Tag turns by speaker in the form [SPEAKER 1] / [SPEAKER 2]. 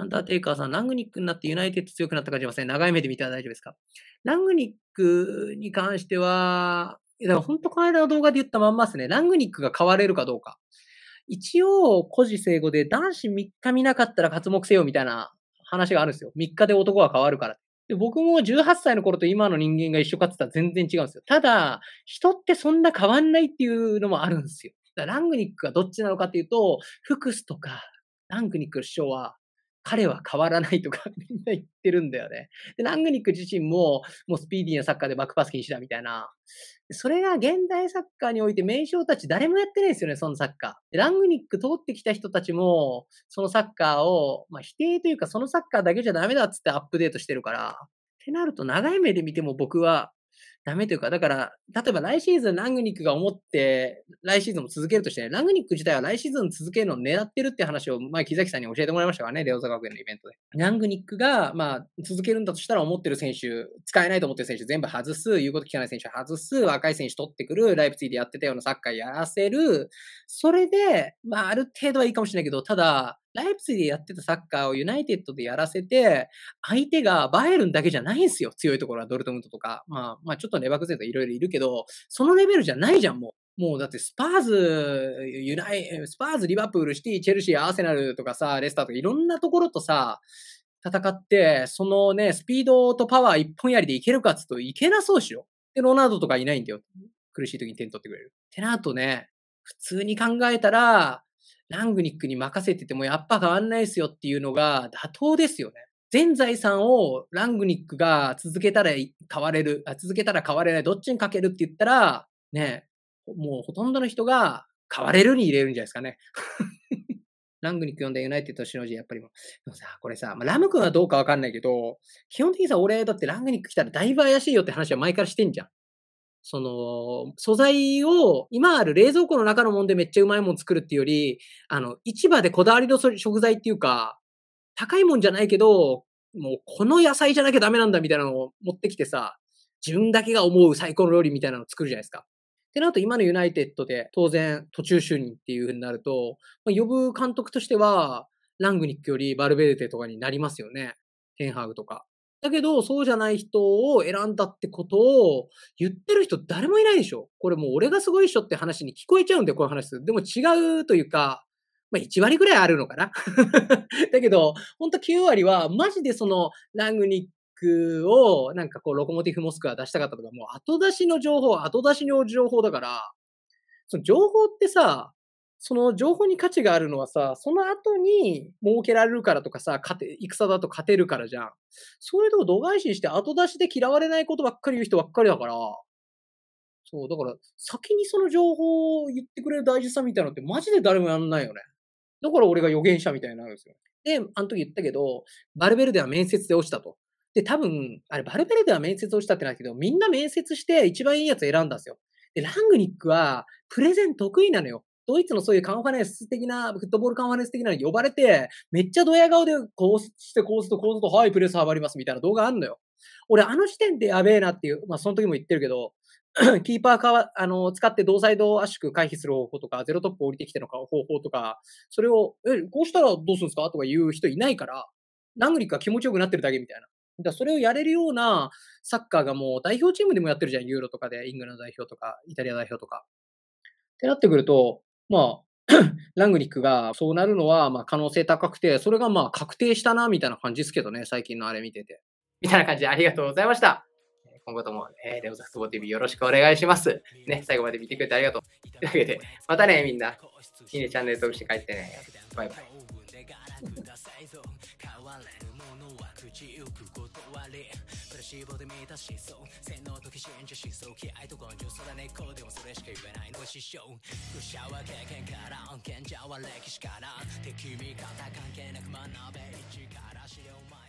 [SPEAKER 1] アンダーテイカーさん、ラングニックになってユナイテッド強くなった感じません、長い目で見たら大丈夫ですかラングニックに関しては、やでも本当この間の動画で言ったまんまですね。ラングニックが変われるかどうか。一応、個人生後で男子3日見なかったら活目せよみたいな話があるんですよ。3日で男は変わるから。で僕も18歳の頃と今の人間が一緒かって言ったら全然違うんですよ。ただ、人ってそんな変わんないっていうのもあるんですよ。だからラングニックがどっちなのかっていうと、フクスとか、ラングニックの主張は彼は変わらないとか みんな言ってるんだよね。で、ラングニック自身も、もうスピーディーなサッカーでバックパス禁止だみたいな。それが現代サッカーにおいて名将たち誰もやってないですよね、そのサッカー。ラングニック通ってきた人たちも、そのサッカーを、まあ、否定というか、そのサッカーだけじゃダメだっつってアップデートしてるから、ってなると長い目で見ても僕はダメというか、だから、例えば来シーズンラングニックが思って、来シーズンも続けるとして、ラングニック自体は来シーズン続けるのを狙ってるって話を、前木崎さんに教えてもらいましたからね、レオザ学園のイベントで。ラングニックが、まあ、続けるんだとしたら思ってる選手、使えないと思ってる選手全部外す、言うこと聞かない選手外す、若い選手取ってくる、ライプツィでやってたようなサッカーやらせる、それで、まあ、ある程度はいいかもしれないけど、ただ、ライプツィでやってたサッカーをユナイテッドでやらせて、相手がバイエルンだけじゃないんですよ。強いところはドルトムントとか。まあ、まあ、ちょっとレバクゼンといろいろいるけど、そのレベルじゃないじゃん、もう。もうだってスパーズ、ユナイ、スパーズ、リバプール、シティ、チェルシー、アーセナルとかさ、レスターとかいろんなところとさ、戦って、そのね、スピードとパワー一本やりでいけるかっつうといけなそうしよ。で、ロナウドとかいないんだよ。苦しい時に点取ってくれる。ってなるとね、普通に考えたら、ラングニックに任せててもやっぱ変わんないですよっていうのが妥当ですよね。全財産をラングニックが続けたら変われる、続けたら変われない、どっちにかけるって言ったら、ね、もうほとんどの人が変われるに入れるんじゃないですかね。ラングニック呼んでユナイテッド、シノジー、やっぱりも。でもさ、これさ、まあ、ラム君はどうかわかんないけど、基本的にさ、俺、だってラングニック来たらだいぶ怪しいよって話は前からしてんじゃん。その、素材を今ある冷蔵庫の中のもんでめっちゃうまいもん作るっていうより、あの、市場でこだわりの食材っていうか、高いもんじゃないけど、もうこの野菜じゃなきゃダメなんだみたいなのを持ってきてさ、自分だけが思う最高の料理みたいなのを作るじゃないですか。ってなると今のユナイテッドで当然途中就任っていうふうになると、まあ、呼ぶ監督としては、ラングニックよりバルベルテとかになりますよね。テンハーグとか。だけど、そうじゃない人を選んだってことを言ってる人誰もいないでしょこれもう俺がすごいっしょって話に聞こえちゃうんだよ、こういう話。でも違うというか、まあ1割ぐらいあるのかな だけど、ほんと9割はマジでそのラングニックをなんかこうロコモティフモスクは出したかったとか、もう後出しの情報、後出しの情報だから、その情報ってさ、その情報に価値があるのはさ、その後に儲けられるからとかさ、勝て、戦だと勝てるからじゃん。そういうとこ度外視して後出しで嫌われないことばっかり言う人ばっかりだから、そう、だから先にその情報を言ってくれる大事さみたいなのってマジで誰もやんないよね。だから俺が予言者みたいになるんですよ。で、あの時言ったけど、バルベルデは面接で落ちたと。で、多分、あれ、バルベルデは面接落ちたってないけど、みんな面接して一番いいやつ選んだんですよ。で、ラングニックは、プレゼン得意なのよ。ドイツのそういうカンファレンス的な、フットボールカンファレンス的なのに呼ばれて、めっちゃドヤ顔でこうしてこうするとこうすると、はい、プレス上がりますみたいな動画あんのよ。俺、あの時点でやべえなっていう、まあ、その時も言ってるけど、キーパーかわあの使って同サイド圧縮回避する方法とか、ゼロトップ降りてきての方法とか、それを、え、こうしたらどうするんですかとか言う人いないから、何グリックは気持ちよくなってるだけみたいな。だそれをやれるようなサッカーがもう代表チームでもやってるじゃん、ユーロとかで、イングランド代表とか、イタリア代表とか。ってなってくると、まあ、ラングニックがそうなるのはま可能性高くて、それがまあ確定したなみたいな感じですけどね、最近のあれ見てて。みたいな感じでありがとうございました。今後とも、えー、レオザスボ TV よろしくお願いします。ね、最後まで見てくれてありがとう。というわけで、またね、みんな。いいね、チャンネル登録して帰ってね。バイバイ。れるものは口ゆく断りプラシーボで満たしそう洗脳とき信じ思想気合と根性それ猫でもそれしか言えないのは師匠愚者は経験から賢者は歴史から敵味方関係なく学べ一から資料ま